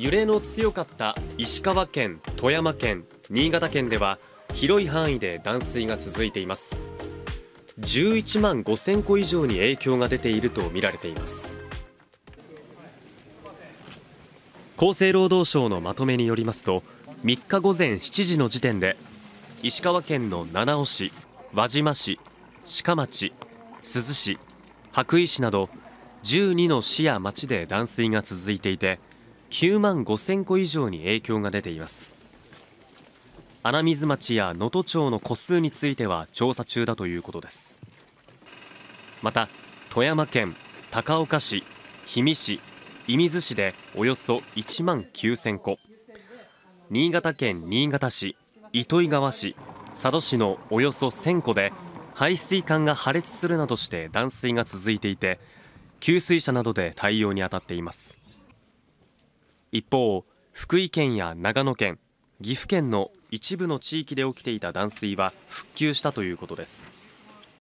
揺れの強かった石川県、富山県、新潟県では広い範囲で断水が続いています11万5000戸以上に影響が出ているとみられています厚生労働省のまとめによりますと3日午前7時の時点で石川県の七尾市、輪島市、志賀町、珠洲市、羽咋市など12の市や町で断水が続いていて9万5千0以上に影響が出ています穴水町や能登町の個数については調査中だということですまた富山県高岡市氷見市射水市でおよそ1万9000戸新潟県新潟市糸魚川市佐渡市のおよそ1000戸で排水管が破裂するなどして断水が続いていて給水車などで対応に当たっています一方、福井県や長野県、岐阜県の一部の地域で起きていた断水は復旧したということです。